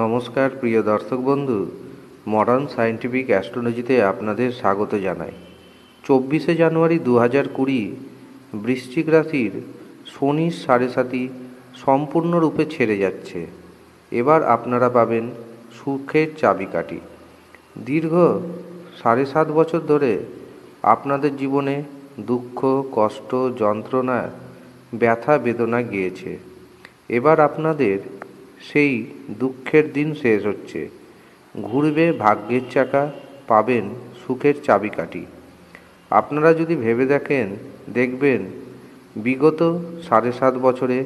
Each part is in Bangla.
নমস্কার প্রিয় দর্শক বন্ধু মডার্ন সায়েন্টিফিক অ্যাস্ট্রোলজিতে আপনাদের স্বাগত জানাই চব্বিশে জানুয়ারি দু হাজার কুড়ি বৃশ্চিক রাশির শনির সাড়ে সাতি সম্পূর্ণরূপে ছেড়ে যাচ্ছে এবার আপনারা পাবেন সুখের চাবিকাঠি দীর্ঘ সাড়ে সাত বছর ধরে আপনাদের জীবনে দুঃখ কষ্ট যন্ত্রণা ব্যথা বেদনা গিয়েছে এবার আপনাদের সেই দুঃখের দিন শেষ হচ্ছে ঘুরবে ভাগ্যের চাকা পাবেন সুখের চাবিকাঠি আপনারা যদি ভেবে দেখেন দেখবেন বিগত সাড়ে সাত বছরে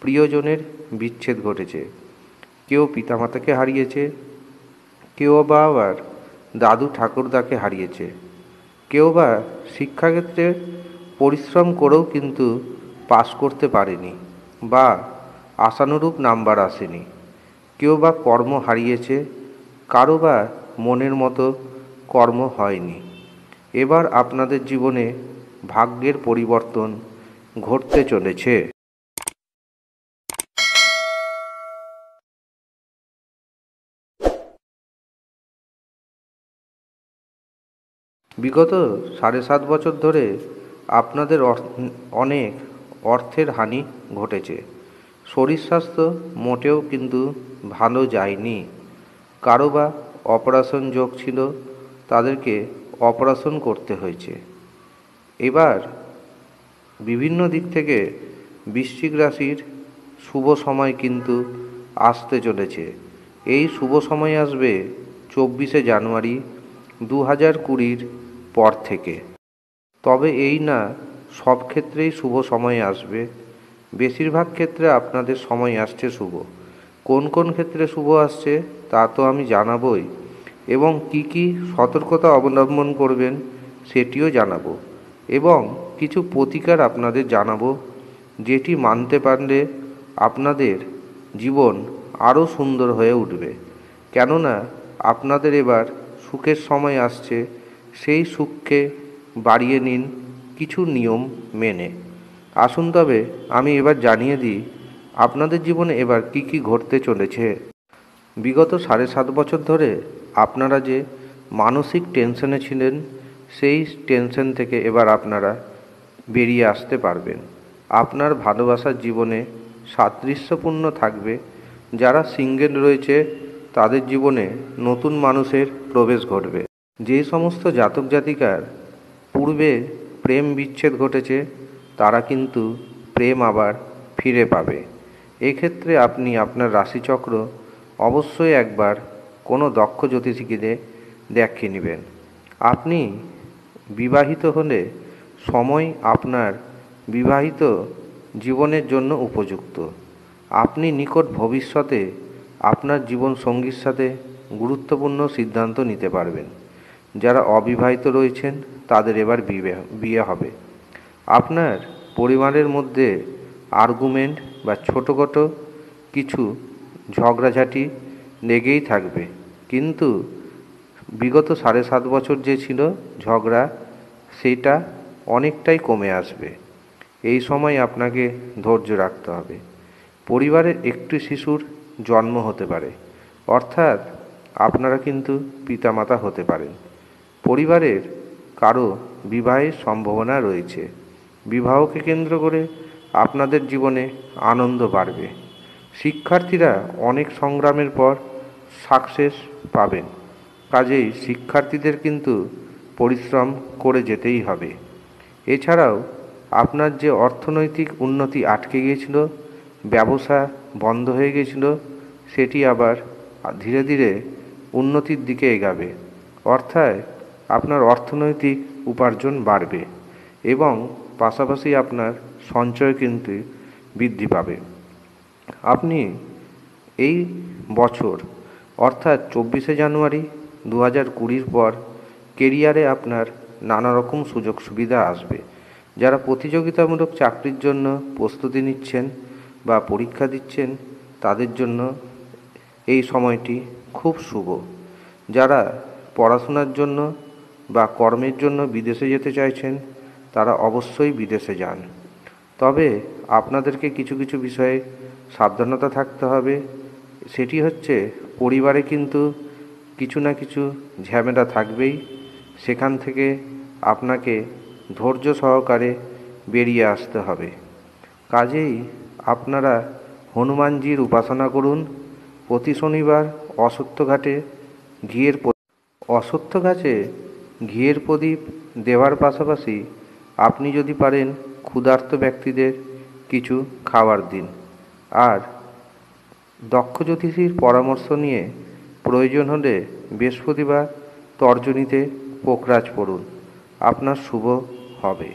প্রিয়জনের বিচ্ছেদ ঘটেছে কেউ পিতামাতাকে হারিয়েছে কেউ বা আবার দাদু ঠাকুরদাকে হারিয়েছে কেউ বা শিক্ষাক্ষেত্রে পরিশ্রম করেও কিন্তু পাশ করতে পারেনি বা আশানুরূপ নাম্বার আসেনি কেউ বা কর্ম হারিয়েছে কারো বা মনের মতো কর্ম হয়নি এবার আপনাদের জীবনে ভাগ্যের পরিবর্তন ঘটতে চলেছে বিগত সাড়ে সাত বছর ধরে আপনাদের অনেক অর্থের হানি ঘটেছে শরীর স্বাস্থ্য মোটেও কিন্তু ভালো যায়নি কারো বা অপারেশন যোগ ছিল তাদেরকে অপারেশন করতে হয়েছে এবার বিভিন্ন দিক থেকে বৃশ্চিক রাশির শুভ সময় কিন্তু আসতে চলেছে এই শুভ সময় আসবে চব্বিশে জানুয়ারি দু হাজার কুড়ির পর থেকে তবে এই না সব ক্ষেত্রেই শুভ সময় আসবে বেশিরভাগ ক্ষেত্রে আপনাদের সময় আসছে শুভ কোন কোন ক্ষেত্রে শুভ আসছে তা তো আমি জানাবই এবং কি কি সতর্কতা অবলম্বন করবেন সেটিও জানাবো এবং কিছু প্রতিকার আপনাদের জানাবো যেটি মানতে পারলে আপনাদের জীবন আরও সুন্দর হয়ে উঠবে কেননা আপনাদের এবার সুখের সময় আসছে সেই সুখকে বাড়িয়ে নিন কিছু নিয়ম মেনে আসুন তবে আমি এবার জানিয়ে দিই আপনাদের জীবনে এবার কি কি ঘটতে চলেছে বিগত সাড়ে সাত বছর ধরে আপনারা যে মানসিক টেনশনে ছিলেন সেই টেনশন থেকে এবার আপনারা বেরিয়ে আসতে পারবেন আপনার ভালোবাসার জীবনে সাদৃশ্যপূর্ণ থাকবে যারা সিঙ্গেল রয়েছে তাদের জীবনে নতুন মানুষের প্রবেশ ঘটবে যে সমস্ত জাতক জাতিকার পূর্বে প্রেম বিচ্ছেদ ঘটেছে তারা কিন্তু প্রেম আবার ফিরে পাবে এক্ষেত্রে আপনি আপনার রাশিচক্র অবশ্যই একবার কোনো দক্ষ জ্যোতিষীকে দেখিয়ে নেবেন আপনি বিবাহিত হলে সময় আপনার বিবাহিত জীবনের জন্য উপযুক্ত আপনি নিকট ভবিষ্যতে আপনার জীবন সঙ্গীর সাথে গুরুত্বপূর্ণ সিদ্ধান্ত নিতে পারবেন যারা অবিবাহিত রয়েছেন তাদের এবার বিয়ে হবে আপনার পরিবারের মধ্যে আর্গুমেন্ট বা ছোটোখাটো কিছু ঝগড়াঝাটি লেগেই থাকবে কিন্তু বিগত সাড়ে সাত বছর যে ছিল ঝগড়া সেটা অনেকটাই কমে আসবে এই সময় আপনাকে ধৈর্য রাখতে হবে পরিবারের একটি শিশুর জন্ম হতে পারে অর্থাৎ আপনারা কিন্তু পিতামাতা হতে পারেন পরিবারের কারো বিবাহের সম্ভাবনা রয়েছে বিবাহকে কেন্দ্র করে আপনাদের জীবনে আনন্দ বাড়বে শিক্ষার্থীরা অনেক সংগ্রামের পর সাকসেস পাবেন কাজেই শিক্ষার্থীদের কিন্তু পরিশ্রম করে যেতেই হবে এছাড়াও আপনার যে অর্থনৈতিক উন্নতি আটকে গিয়েছিল ব্যবসা বন্ধ হয়ে গিয়েছিল সেটি আবার ধীরে ধীরে উন্নতির দিকে এগাবে অর্থাৎ আপনার অর্থনৈতিক উপার্জন বাড়বে এবং পাশাপাশি আপনার সঞ্চয় কিন্তু বৃদ্ধি পাবে আপনি এই বছর অর্থাৎ চব্বিশে জানুয়ারি দু হাজার কুড়ির পর কেরিয়ারে আপনার নানা রকম সুযোগ সুবিধা আসবে যারা প্রতিযোগিতামূলক চাকরির জন্য প্রস্তুতি নিচ্ছেন বা পরীক্ষা দিচ্ছেন তাদের জন্য এই সময়টি খুব শুভ যারা পড়াশোনার জন্য বা কর্মের জন্য বিদেশে যেতে চাইছেন তারা অবশ্যই বিদেশে যান তবে আপনাদেরকে কিছু কিছু বিষয়ে সাবধানতা থাকতে হবে সেটি হচ্ছে পরিবারে কিন্তু কিছু না কিছু ঝামেলা থাকবেই সেখান থেকে আপনাকে ধৈর্য সহকারে বেরিয়ে আসতে হবে কাজেই আপনারা হনুমানজির উপাসনা করুন প্রতি শনিবার অসত্য ঘাটে ঘিয়ের অসত্য গাছে ঘিয়ের প্রদীপ দেওয়ার পাশাপাশি আপনি যদি পারেন ক্ষুধার্ত ব্যক্তিদের কিছু খাবার দিন আর দক্ষ জ্যোতিষীর পরামর্শ নিয়ে প্রয়োজন হলে বৃহস্পতিবার তর্জনীতে পোকরাজ পড়ুন আপনার শুভ হবে